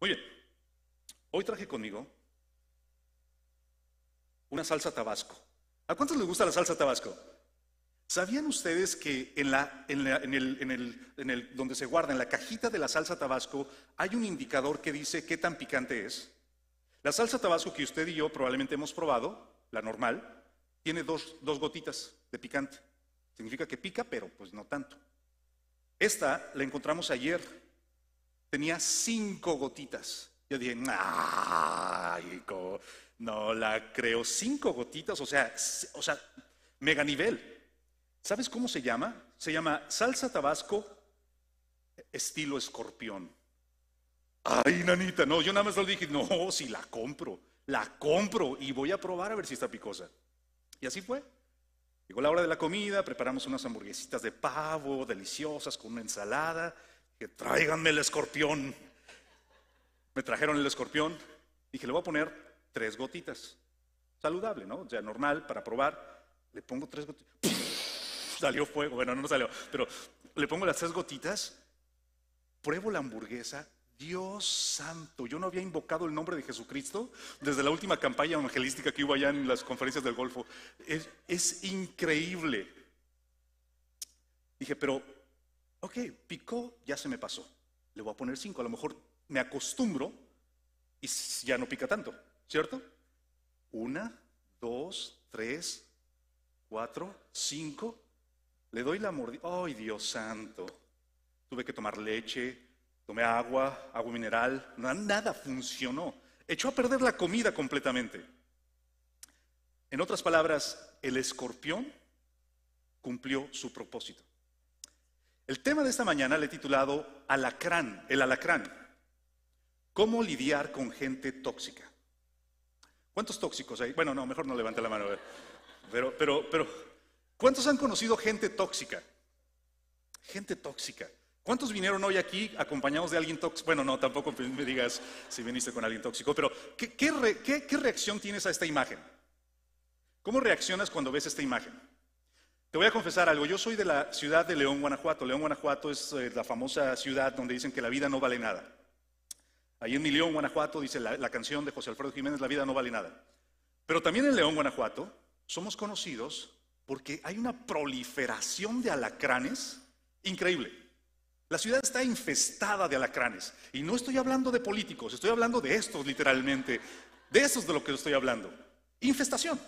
Muy bien, hoy traje conmigo una salsa tabasco. ¿A cuántos les gusta la salsa tabasco? ¿Sabían ustedes que en, la, en, el, donde se guarda, en la cajita de la salsa tabasco, hay un indicador que dice qué tan picante es? La salsa tabasco que usted y yo probablemente hemos probado, la normal, tiene dos, dos gotitas de picante. Significa que pica, pero pues no tanto. Esta la encontramos ayer tenía cinco gotitas. Yo dije, Ay, no la creo, cinco gotitas, o sea, o sea, mega nivel. ¿Sabes cómo se llama? Se llama salsa tabasco eh, estilo escorpión. Ay, nanita, no, yo nada más lo dije, no, si la compro, la compro y voy a probar a ver si está picosa. Y así fue. Llegó la hora de la comida, preparamos unas hamburguesitas de pavo deliciosas con una ensalada que tráiganme el escorpión. Me trajeron el escorpión, dije, le voy a poner tres gotitas. Saludable, ¿no? O sea, normal, para probar. Le pongo tres gotitas. Salió fuego, bueno, no salió, pero le pongo las tres gotitas, pruebo la hamburguesa. Dios santo, yo no había invocado el nombre de Jesucristo desde la última campaña evangelística que hubo allá en las conferencias del Golfo. es increíble. Dije, pero ok, picó, ya se me pasó. Le voy a poner cinco, A lo mejor me acostumbro y ya no pica tanto, ¿cierto? Una, dos, tres, cuatro, cinco. Le doy la mordida. ¡Ay, Dios santo! Tuve que tomar leche, tomé agua, agua mineral. Nada funcionó. Echó a perder la comida completamente. En otras palabras, el escorpión cumplió su propósito. El tema de esta mañana le he titulado Alacrán, el alacrán. ¿Cómo lidiar con gente tóxica? ¿Cuántos tóxicos hay? Bueno, no, mejor no levante la mano. Pero, pero, pero, ¿cuántos han conocido gente tóxica? Gente tóxica. ¿Cuántos vinieron hoy aquí acompañados de alguien tóxico? Bueno, no, tampoco me digas si viniste con alguien tóxico, pero qué reacción tienes a esta imagen? ¿Cómo reaccionas cuando ves esta imagen? voy a confesar algo, yo soy de la ciudad de León, Guanajuato. León, Guanajuato es eh, la famosa ciudad donde dicen que la vida no vale nada. Ahí en mi León, Guanajuato, dice la, canción de José Alfredo Jiménez, la vida no vale nada. Pero también en León, Guanajuato, somos conocidos porque hay una proliferación de alacranes increíble. La ciudad está infestada de alacranes. Y no estoy hablando de políticos, estoy hablando de estos literalmente. De esos de lo que estoy hablando. Infestación.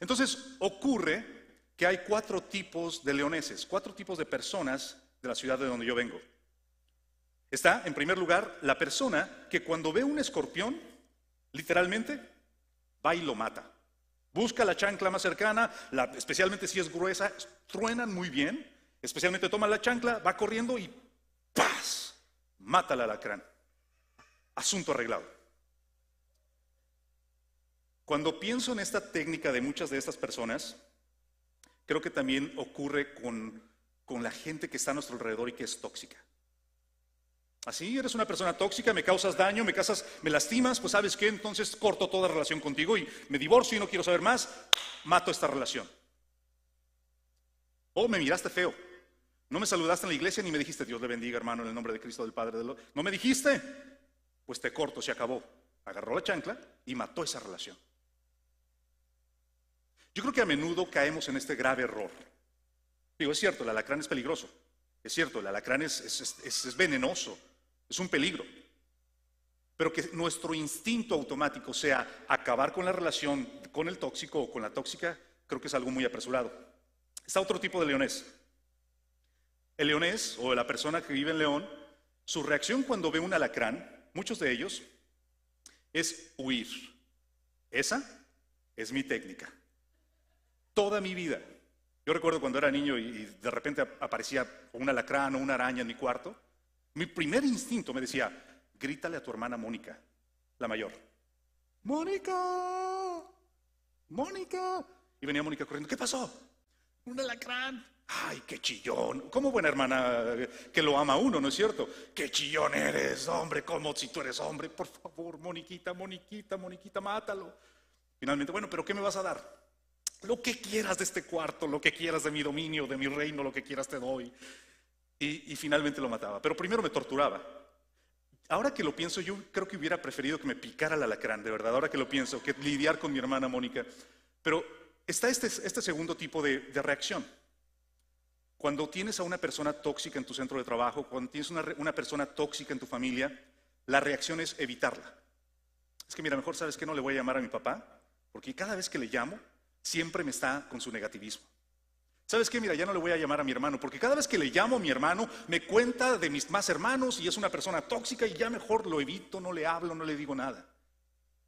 Entonces ocurre que hay cuatro tipos de leoneses, cuatro tipos de personas de la ciudad de donde yo vengo. Está, en primer lugar, la persona que cuando ve un escorpión, literalmente, va y lo mata. Busca la chancla más cercana, especialmente si es gruesa, truenan muy bien, especialmente toma la chancla, va corriendo y ¡paz! Mata al alacrán. Asunto arreglado. Cuando pienso en esta técnica de muchas de estas personas, creo que también ocurre con, con la gente que está a nuestro alrededor y que es tóxica. Así eres una persona tóxica, me causas daño, me casas, me lastimas, pues sabes qué, entonces corto toda relación contigo y me divorcio y no quiero saber más, mato esta relación. O oh, me miraste feo, no me saludaste en la iglesia ni me dijiste Dios le bendiga hermano en el nombre de Cristo del Padre de No me dijiste, pues te corto, se acabó. Agarró la chancla y mató esa relación. Yo creo que a menudo caemos en este grave error. Digo, es cierto, el alacrán es peligroso, es cierto, el alacrán es, venenoso, es un peligro. Pero que nuestro instinto automático sea acabar con la relación con el tóxico o con la tóxica, creo que es algo muy apresurado. Está otro tipo de leonés. El leonés o la persona que vive en León, su reacción cuando ve un alacrán, muchos de ellos, es huir. Esa es mi técnica toda mi vida. Yo recuerdo cuando era niño y de repente aparecía un alacrán o una araña en mi cuarto, mi primer instinto me decía, grítale a tu hermana Mónica, la mayor. Mónica, Mónica. Y venía Mónica corriendo, ¿qué pasó? Un alacrán. Ay, qué chillón. Como buena hermana que lo ama uno, no es cierto? Qué chillón eres, hombre, como si tú eres hombre. Por favor, Moniquita, Moniquita, Moniquita, mátalo. Finalmente, bueno, pero ¿qué me vas a dar? Lo que quieras de este cuarto, lo que quieras de mi dominio, de mi reino, lo que quieras te doy. Y, finalmente lo mataba. Pero primero me torturaba. Ahora que lo pienso, yo creo que hubiera preferido que me picara la alacrán, de verdad, ahora que lo pienso, que lidiar con mi hermana Mónica. Pero está este, este segundo tipo de, reacción. Cuando tienes a una persona tóxica en tu centro de trabajo, cuando tienes una, una, persona tóxica en tu familia, la reacción es evitarla. Es que mira, mejor sabes que no le voy a llamar a mi papá, porque cada vez que le llamo, siempre me está con su negativismo. ¿Sabes qué? Mira, ya no le voy a llamar a mi hermano, porque cada vez que le llamo a mi hermano, me cuenta de mis más hermanos y es una persona tóxica y ya mejor lo evito, no le hablo, no le digo nada.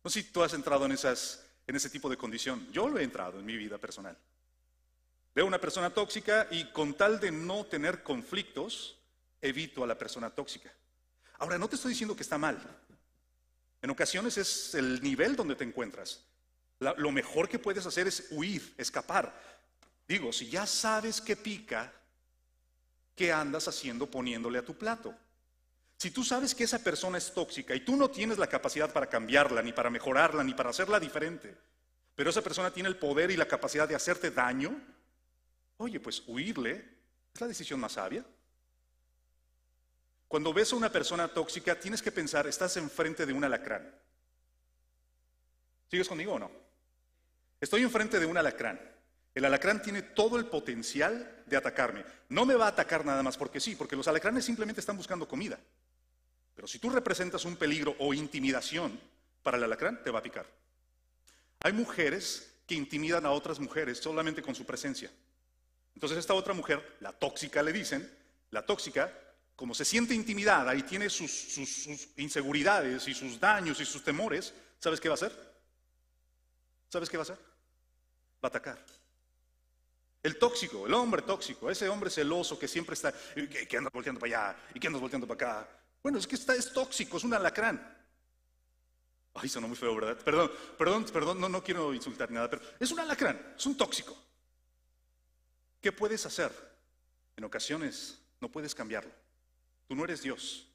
No sé si tú has entrado en, esas, en ese tipo de condición. Yo lo he entrado en mi vida personal. Veo una persona tóxica y con tal de no tener conflictos, evito a la persona tóxica. Ahora, no te estoy diciendo que está mal. En ocasiones es el nivel donde te encuentras lo mejor que puedes hacer es huir, escapar. Digo, si ya sabes que pica, ¿qué andas haciendo poniéndole a tu plato? Si tú sabes que esa persona es tóxica y tú no tienes la capacidad para cambiarla, ni para mejorarla, ni para hacerla diferente, pero esa persona tiene el poder y la capacidad de hacerte daño, oye, pues huirle es la decisión más sabia. Cuando ves a una persona tóxica, tienes que pensar, estás enfrente de un alacrán. ¿Sigues conmigo o no? Estoy enfrente de un alacrán. El alacrán tiene todo el potencial de atacarme. No me va a atacar nada más porque sí, porque los alacranes simplemente están buscando comida. Pero si tú representas un peligro o intimidación para el alacrán, te va a picar. Hay mujeres que intimidan a otras mujeres solamente con su presencia. Entonces esta otra mujer, la tóxica le dicen, la tóxica, como se siente intimidada y tiene sus, inseguridades y sus daños y sus temores, ¿sabes qué va a hacer? ¿Sabes qué va a hacer? Va a atacar. El tóxico, el hombre tóxico, ese hombre celoso que siempre está, que andas volteando para allá y que andas volteando para acá. Bueno, es que está, es tóxico, es un alacrán. Ay, sonó muy feo, ¿verdad? Perdón, perdón, perdón, no, no quiero insultar ni nada, pero es un alacrán, es un tóxico. ¿Qué puedes hacer? En ocasiones no puedes cambiarlo. Tú no eres Dios.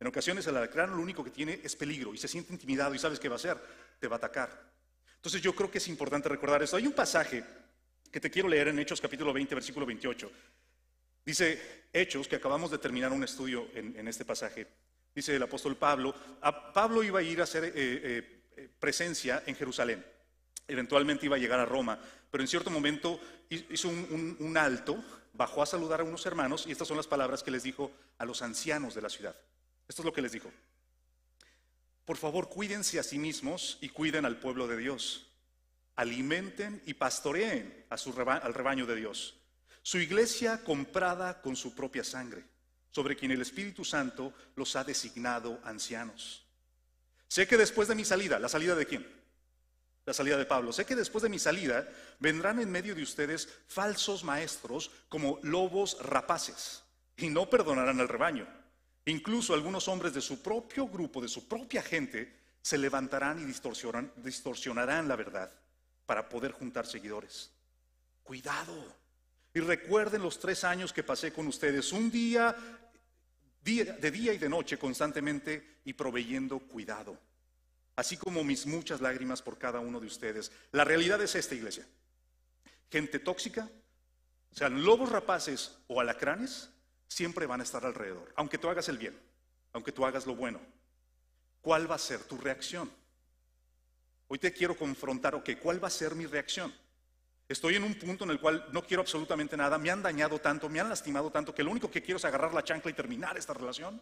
En ocasiones el alacrán lo único que tiene es peligro y se siente intimidado y sabes qué va a hacer. Te va a atacar, entonces yo creo que es importante recordar esto. Hay un pasaje que te quiero leer en Hechos capítulo 20, versículo 28. Dice Hechos, que acabamos de terminar un estudio en, este pasaje, dice el apóstol Pablo, Pablo iba a ir a hacer eh, eh, presencia en Jerusalén, eventualmente iba a llegar a Roma, pero en cierto momento hizo un alto, bajó a saludar a unos hermanos y estas son las palabras que les dijo a los ancianos de la ciudad. Esto es lo que les dijo. Por favor, cuídense a sí mismos y cuiden al pueblo de Dios. Alimenten y pastoreen a su al rebaño de Dios. Su iglesia comprada con su propia sangre, sobre quien el Espíritu Santo los ha designado ancianos. Sé que después de mi salida, ¿la salida de quién? La salida de Pablo. Sé que después de mi salida vendrán en medio de ustedes falsos maestros como lobos rapaces y no perdonarán al rebaño Incluso algunos hombres de su propio grupo, de su propia gente, se levantarán y distorsionarán, la verdad para poder juntar seguidores. Cuidado. Y recuerden los tres años que pasé con ustedes, un día, día de día y de noche constantemente y proveyendo cuidado, así como mis muchas lágrimas por cada uno de ustedes. La realidad es esta, iglesia. Gente tóxica, sean lobos rapaces o alacranes, siempre van a estar alrededor, aunque tú hagas el bien, aunque tú hagas lo bueno. ¿Cuál va a ser tu reacción? Hoy te quiero confrontar, ok, ¿cuál va a ser mi reacción? Estoy en un punto en el cual no quiero absolutamente nada, me han dañado tanto, me han lastimado tanto, que lo único que quiero es agarrar la chancla y terminar esta relación.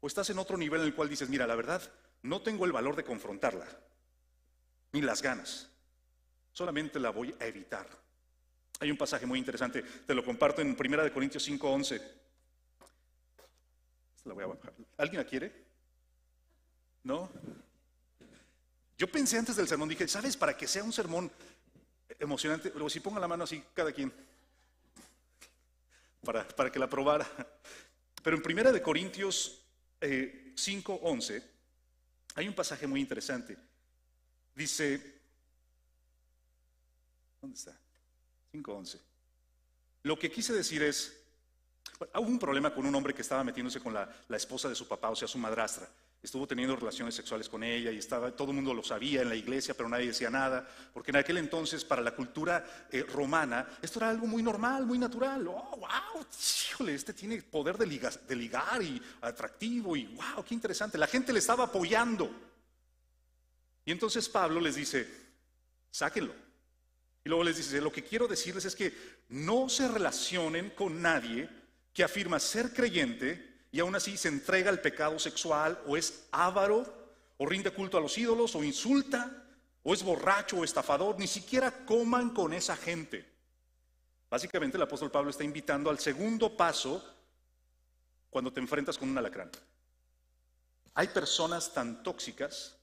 O estás en otro nivel en el cual dices, mira, la verdad, no tengo el valor de confrontarla, ni las ganas, solamente la voy a evitar. Hay un pasaje muy interesante, te lo comparto en 1 Corintios 5:11. La voy a bajar. ¿Alguien la quiere? ¿No? Yo pensé antes del sermón, dije, ¿sabes? Para que sea un sermón emocionante, luego si ponga la mano así, cada quien, para, para que la probara. Pero en Primera de Corintios 5, eh, 5:11 hay un pasaje muy interesante. Dice, ¿dónde está? 5.11. Lo que quise decir es, hubo un problema con un hombre que estaba metiéndose con la, esposa de su papá, o sea, su madrastra. Estuvo teniendo relaciones sexuales con ella y estaba, todo el mundo lo sabía en la iglesia, pero nadie decía nada, porque en aquel entonces, para la cultura eh, romana, esto era algo muy normal, muy natural. wow! Oh, este tiene poder de, de ligar y atractivo y wow, qué interesante. La gente le estaba apoyando. Y entonces Pablo les dice, sáquenlo. Y luego les dice, lo que quiero decirles es que no se relacionen con nadie que afirma ser creyente y aún así se entrega al pecado sexual o es avaro o rinde culto a los ídolos o insulta o es borracho o estafador. Ni siquiera coman con esa gente. Básicamente el apóstol Pablo está invitando al segundo paso cuando te enfrentas con un alacrán. Hay personas tan tóxicas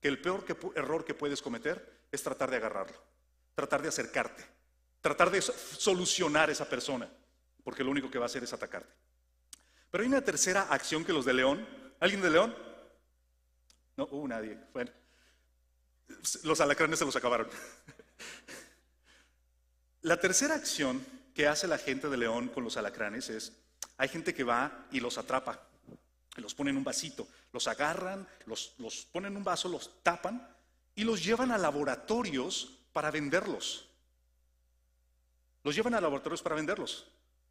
que el peor error que puedes cometer es tratar de agarrarlo tratar de acercarte, tratar de solucionar a esa persona, porque lo único que va a hacer es atacarte. Pero hay una tercera acción que los de León, ¿alguien de León? No, hubo nadie. Bueno, los alacranes se los acabaron. La tercera acción que hace la gente de León con los alacranes es, hay gente que va y los atrapa, los pone en un vasito, los agarran, los, los ponen en un vaso, los tapan y los llevan a laboratorios para venderlos. Los llevan a laboratorios para venderlos,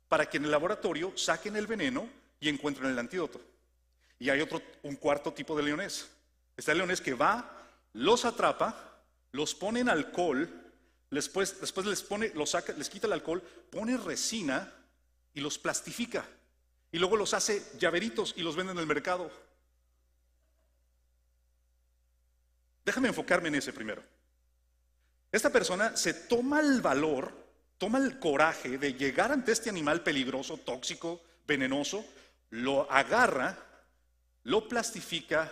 para que en el laboratorio saquen el veneno y encuentren el antídoto. Y hay otro, un cuarto tipo de leones. Está el leonés que va, los atrapa, los pone en alcohol, después, después les, pone, los saca, les quita el alcohol, pone resina y los plastifica. Y luego los hace llaveritos y los vende en el mercado. Déjame enfocarme en ese primero. Esta persona se toma el valor, toma el coraje de llegar ante este animal peligroso, tóxico, venenoso, lo agarra, lo plastifica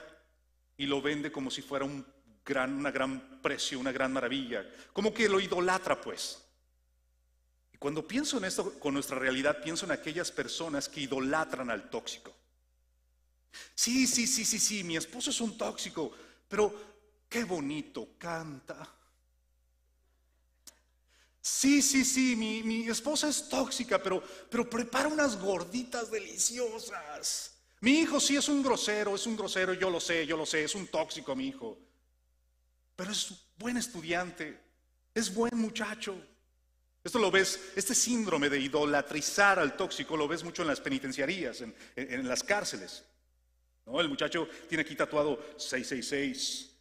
y lo vende como si fuera un gran, una gran precio, una gran maravilla, como que lo idolatra pues. Y cuando pienso en esto con nuestra realidad, pienso en aquellas personas que idolatran al tóxico. Sí, sí, sí, sí, sí, mi esposo es un tóxico, pero qué bonito canta, Sí, sí, sí, mi, esposa es tóxica, pero, pero prepara unas gorditas deliciosas. Mi hijo sí es un grosero, es un grosero, yo lo sé, yo lo sé, es un tóxico mi hijo. Pero es buen estudiante, es buen muchacho. Esto lo ves, este síndrome de idolatrizar al tóxico lo ves mucho en las penitenciarías, en, las cárceles. ¿no? El muchacho tiene aquí tatuado 666,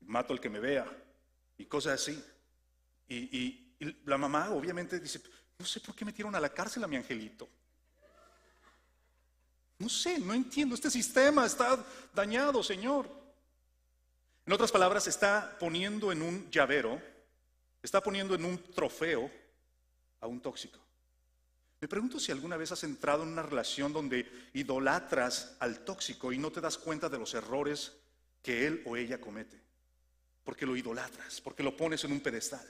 mato al que me vea y cosas así. y, y y la mamá obviamente dice, no sé por qué metieron a la cárcel a mi angelito. No sé, no entiendo, este sistema está dañado, Señor. En otras palabras, está poniendo en un llavero, está poniendo en un trofeo a un tóxico. Me pregunto si alguna vez has entrado en una relación donde idolatras al tóxico y no te das cuenta de los errores que él o ella comete, porque lo idolatras, porque lo pones en un pedestal.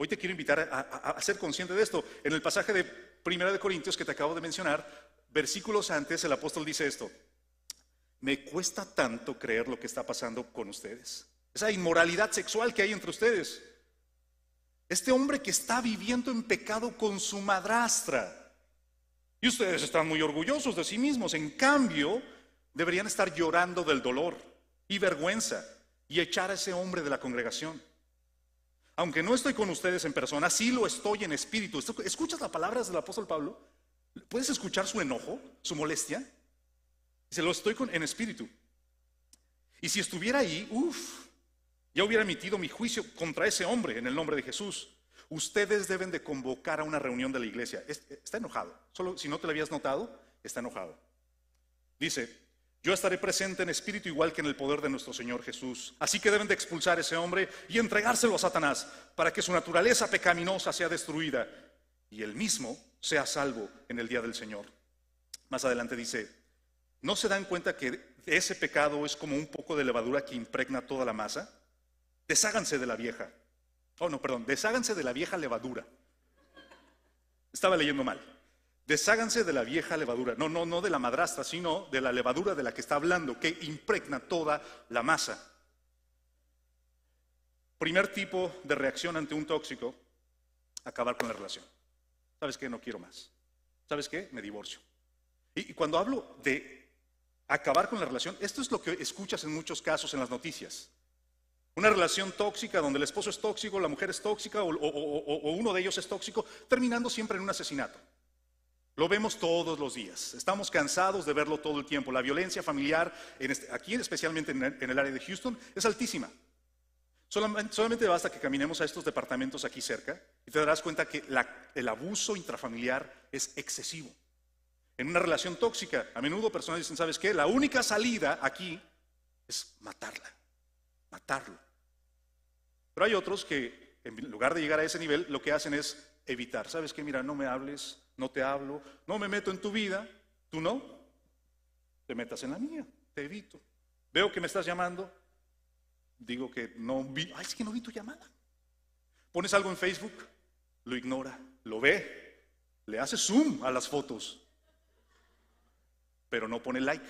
Hoy te quiero invitar a, ser consciente de esto. En el pasaje de Primera de Corintios que te acabo de mencionar, versículos antes, el apóstol dice esto. Me cuesta tanto creer lo que está pasando con ustedes. Esa inmoralidad sexual que hay entre ustedes. Este hombre que está viviendo en pecado con su madrastra. Y ustedes están muy orgullosos de sí mismos. En cambio, deberían estar llorando del dolor y vergüenza y echar a ese hombre de la congregación aunque no estoy con ustedes en persona, sí lo estoy en espíritu. ¿Escuchas las palabras del apóstol Pablo? ¿Puedes escuchar su enojo, su molestia? Dice, lo estoy con, en espíritu. Y si estuviera ahí, uff, ya hubiera emitido mi juicio contra ese hombre en el nombre de Jesús. Ustedes deben de convocar a una reunión de la iglesia. Está enojado. Solo si no te lo habías notado, está enojado. Dice, yo estaré presente en espíritu igual que en el poder de nuestro Señor Jesús. Así que deben de expulsar a ese hombre y entregárselo a Satanás para que su naturaleza pecaminosa sea destruida y él mismo sea salvo en el día del Señor. Más adelante dice, ¿no se dan cuenta que ese pecado es como un poco de levadura que impregna toda la masa? Desháganse de la vieja. Oh, no, perdón, desháganse de la vieja levadura. Estaba leyendo mal. Desháganse de la vieja levadura, no, no, no de la madrastra, sino de la levadura de la que está hablando, que impregna toda la masa. Primer tipo de reacción ante un tóxico, acabar con la relación. ¿Sabes qué? No quiero más. ¿Sabes qué? Me divorcio. Y, cuando hablo de acabar con la relación, esto es lo que escuchas en muchos casos en las noticias. Una relación tóxica donde el esposo es tóxico, la mujer es tóxica o uno de ellos es tóxico, terminando siempre en un asesinato. Lo vemos todos los días. Estamos cansados de verlo todo el tiempo. La violencia familiar, este, aquí especialmente en el, área de Houston, es altísima. Solamente, basta que caminemos a estos departamentos aquí cerca y te darás cuenta que el abuso intrafamiliar es excesivo. En una relación tóxica, a menudo personas dicen, ¿sabes qué? La única salida aquí es matarla, matarlo. Pero hay otros que en lugar de llegar a ese nivel, lo que hacen es evitar. ¿Sabes qué? Mira, no me hables, no te hablo, no me meto en tu vida, tú no, te metas en la mía, te evito. Veo que me estás llamando, digo que no vi, es que no vi tu llamada. Pones algo en Facebook, lo ignora, lo ve, le hace zoom a las fotos, pero no pone like.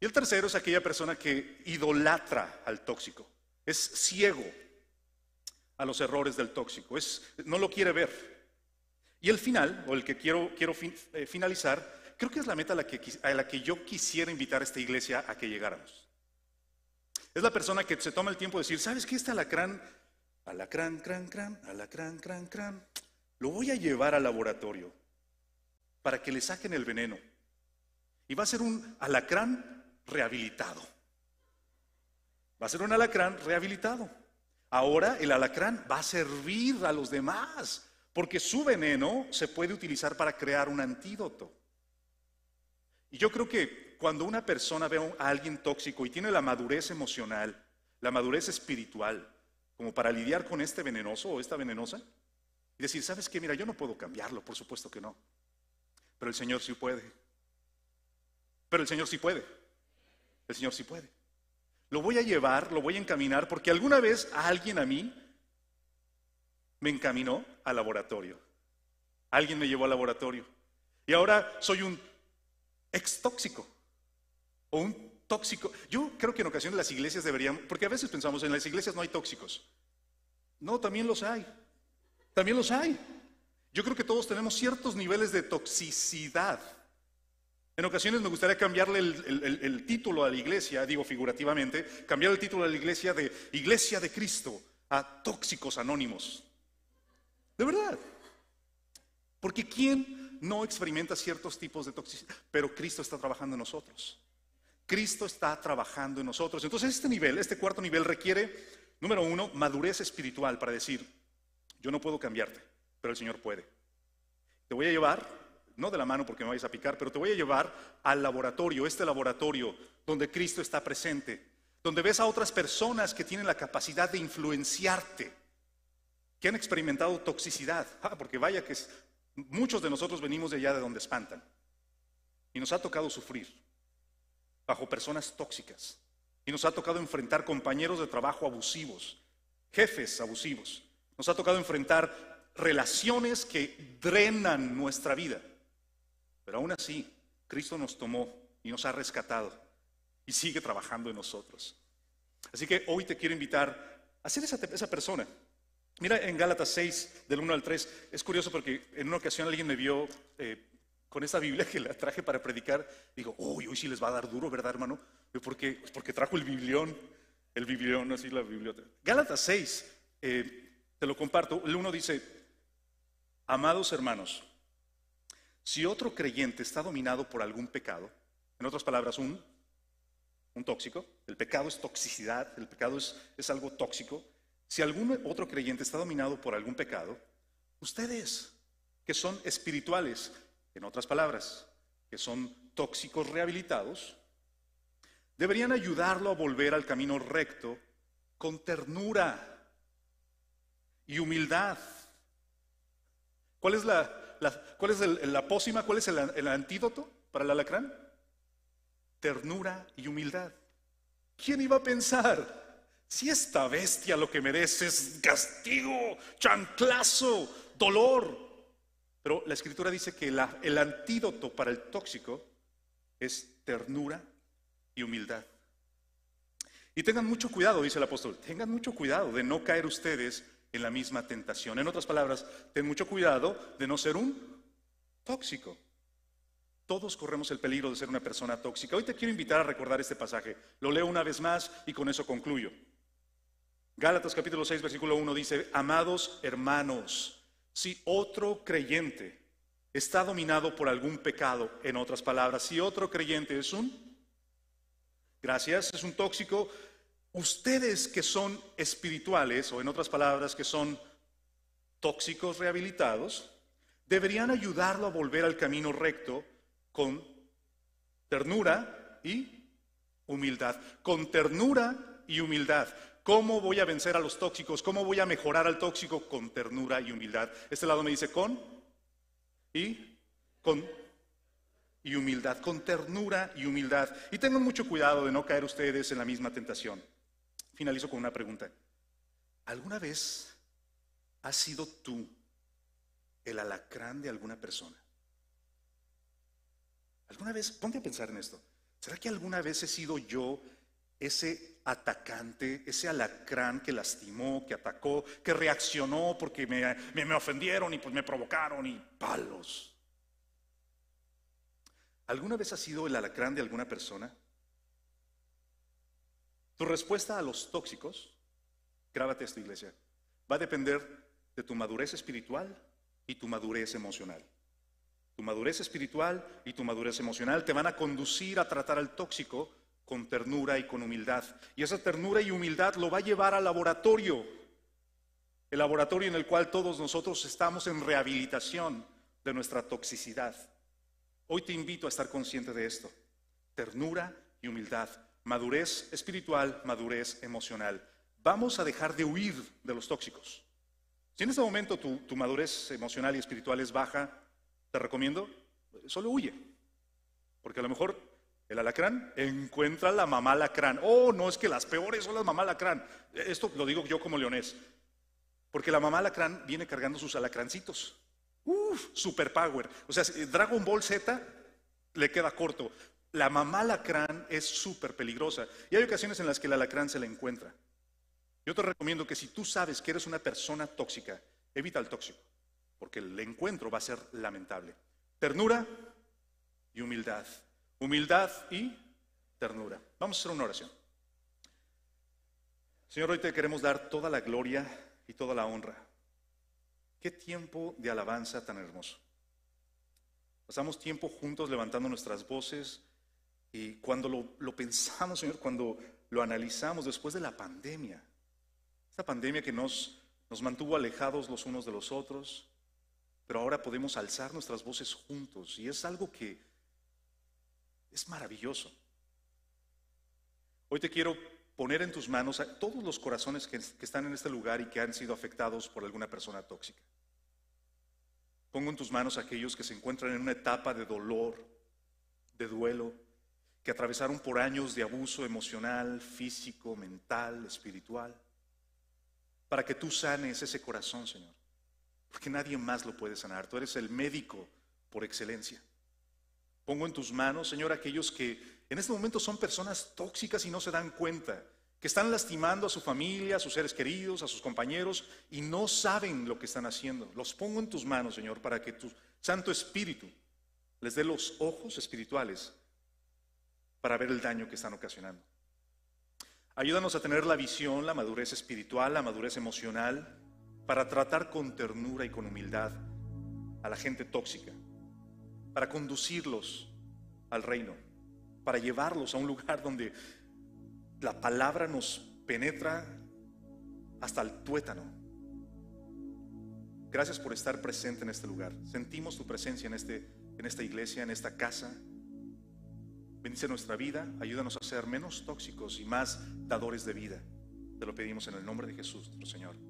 Y el tercero es aquella persona que idolatra al tóxico, es ciego a los errores del tóxico, es, no lo quiere ver, y el final, o el que quiero, quiero eh, finalizar, creo que es la meta a la que, a la que yo quisiera invitar a esta iglesia a que llegáramos. Es la persona que se toma el tiempo de decir, ¿sabes qué? Este alacrán, alacrán, crán, crán, alacrán, crán, crán, lo voy a llevar al laboratorio para que le saquen el veneno. Y va a ser un alacrán rehabilitado. Va a ser un alacrán rehabilitado. Ahora el alacrán va a servir a los demás. Porque su veneno se puede utilizar para crear un antídoto. Y yo creo que cuando una persona ve a alguien tóxico y tiene la madurez emocional, la madurez espiritual, como para lidiar con este venenoso o esta venenosa, y decir, ¿sabes qué? Mira, yo no puedo cambiarlo, por supuesto que no. Pero el Señor sí puede. Pero el Señor sí puede. El Señor sí puede. Lo voy a llevar, lo voy a encaminar, porque alguna vez a alguien a mí me encaminó al laboratorio. Alguien me llevó al laboratorio. Y ahora soy un ex tóxico o un tóxico. Yo creo que en ocasiones las iglesias deberían, porque a veces pensamos en las iglesias no hay tóxicos. No, también los hay. También los hay. Yo creo que todos tenemos ciertos niveles de toxicidad. En ocasiones me gustaría cambiarle el, el, título a la iglesia, digo figurativamente, cambiar el título a la iglesia de Iglesia de Cristo a Tóxicos Anónimos. De verdad. Porque ¿quién no experimenta ciertos tipos de toxicidad? Pero Cristo está trabajando en nosotros. Cristo está trabajando en nosotros. Entonces este nivel, este cuarto nivel requiere, número uno, madurez espiritual para decir, yo no puedo cambiarte, pero el Señor puede. Te voy a llevar, no de la mano porque me vayas a picar, pero te voy a llevar al laboratorio, este laboratorio donde Cristo está presente, donde ves a otras personas que tienen la capacidad de influenciarte que han experimentado toxicidad, ah, porque vaya que muchos de nosotros venimos de allá de donde espantan. Y nos ha tocado sufrir bajo personas tóxicas. Y nos ha tocado enfrentar compañeros de trabajo abusivos, jefes abusivos. Nos ha tocado enfrentar relaciones que drenan nuestra vida. Pero aún así, Cristo nos tomó y nos ha rescatado y sigue trabajando en nosotros. Así que hoy te quiero invitar a ser esa, esa persona Mira en Gálatas 6, del 1 al 3, es curioso porque en una ocasión alguien me vio eh, con esa Biblia que la traje para predicar. Digo, uy, hoy sí les va a dar duro, ¿verdad, hermano? Pues porque trajo el Biblión, el Biblión, así la biblioteca. Gálatas 6, eh, te lo comparto. El 1 dice, amados hermanos, si otro creyente está dominado por algún pecado, en otras palabras, un, un tóxico, el pecado es toxicidad, el pecado es, es algo tóxico, si algún otro creyente está dominado por algún pecado, ustedes, que son espirituales, en otras palabras, que son tóxicos rehabilitados, deberían ayudarlo a volver al camino recto con ternura y humildad. ¿Cuál es la, cuál es pócima? ¿Cuál es el antídoto para el alacrán? Ternura y humildad. ¿Quién iba a pensar? Si esta bestia lo que merece es castigo, chanclazo, dolor. Pero la escritura dice que el antídoto para el tóxico es ternura y humildad. Y tengan mucho cuidado, dice el apóstol, tengan mucho cuidado de no caer ustedes en la misma tentación. En otras palabras, ten mucho cuidado de no ser un tóxico. Todos corremos el peligro de ser una persona tóxica. Hoy te quiero invitar a recordar este pasaje. Lo leo una vez más y con eso concluyo. Gálatas capítulo 6, versículo 1 dice, amados hermanos, si otro creyente está dominado por algún pecado, en otras palabras, si otro creyente es un, gracias, es un tóxico, ustedes que son espirituales, o en otras palabras, que son tóxicos rehabilitados, deberían ayudarlo a volver al camino recto con ternura y humildad, con ternura y humildad. ¿Cómo voy a vencer a los tóxicos? ¿Cómo voy a mejorar al tóxico? Con ternura y humildad. Este lado me dice con y con y humildad, con ternura y humildad. Y tengan mucho cuidado de no caer ustedes en la misma tentación. Finalizo con una pregunta. ¿Alguna vez has sido tú el alacrán de alguna persona? ¿Alguna vez, ponte a pensar en esto, ¿será que alguna vez he sido yo ese atacante, ese alacrán que lastimó, que atacó, que reaccionó porque me, me, me ofendieron y pues me provocaron y palos. ¿Alguna vez has sido el alacrán de alguna persona? Tu respuesta a los tóxicos, grábate esta iglesia, va a depender de tu madurez espiritual y tu madurez emocional. Tu madurez espiritual y tu madurez emocional te van a conducir a tratar al tóxico con ternura y con humildad. Y esa ternura y humildad lo va a llevar al laboratorio, el laboratorio en el cual todos nosotros estamos en rehabilitación de nuestra toxicidad. Hoy te invito a estar consciente de esto. Ternura y humildad, madurez espiritual, madurez emocional. Vamos a dejar de huir de los tóxicos. Si en este momento tu, madurez emocional y espiritual es baja, te recomiendo, solo huye. Porque a lo mejor el alacrán encuentra la mamá alacrán. Oh, no, es que las peores son las mamá alacrán. Esto lo digo yo como leonés. Porque la mamá alacrán viene cargando sus alacrancitos. Uf, superpower. O sea, Dragon Ball Z le queda corto. La mamá alacrán es súper peligrosa. Y hay ocasiones en las que el alacrán se la encuentra. Yo te recomiendo que si tú sabes que eres una persona tóxica, evita el tóxico. Porque el encuentro va a ser lamentable. Ternura y humildad humildad y ternura. Vamos a hacer una oración. Señor, hoy te queremos dar toda la gloria y toda la honra. Qué tiempo de alabanza tan hermoso. Pasamos tiempo juntos levantando nuestras voces y cuando lo, pensamos, Señor, cuando lo analizamos después de la pandemia, esta pandemia que nos, nos mantuvo alejados los unos de los otros, pero ahora podemos alzar nuestras voces juntos y es algo que, es maravilloso. Hoy te quiero poner en tus manos a todos los corazones que, están en este lugar y que han sido afectados por alguna persona tóxica. Pongo en tus manos a aquellos que se encuentran en una etapa de dolor, de duelo, que atravesaron por años de abuso emocional, físico, mental, espiritual, para que tú sanes ese corazón, Señor. Porque nadie más lo puede sanar. Tú eres el médico por excelencia. Pongo en tus manos, Señor, aquellos que en este momento son personas tóxicas y no se dan cuenta, que están lastimando a su familia, a sus seres queridos, a sus compañeros y no saben lo que están haciendo. Los pongo en tus manos, Señor, para que tu Santo Espíritu les dé los ojos espirituales para ver el daño que están ocasionando. Ayúdanos a tener la visión, la madurez espiritual, la madurez emocional, para tratar con ternura y con humildad a la gente tóxica para conducirlos al reino, para llevarlos a un lugar donde la palabra nos penetra hasta el tuétano. Gracias por estar presente en este lugar. Sentimos tu presencia en, este, en esta iglesia, en esta casa. Bendice nuestra vida, ayúdanos a ser menos tóxicos y más dadores de vida. Te lo pedimos en el nombre de Jesús, nuestro Señor.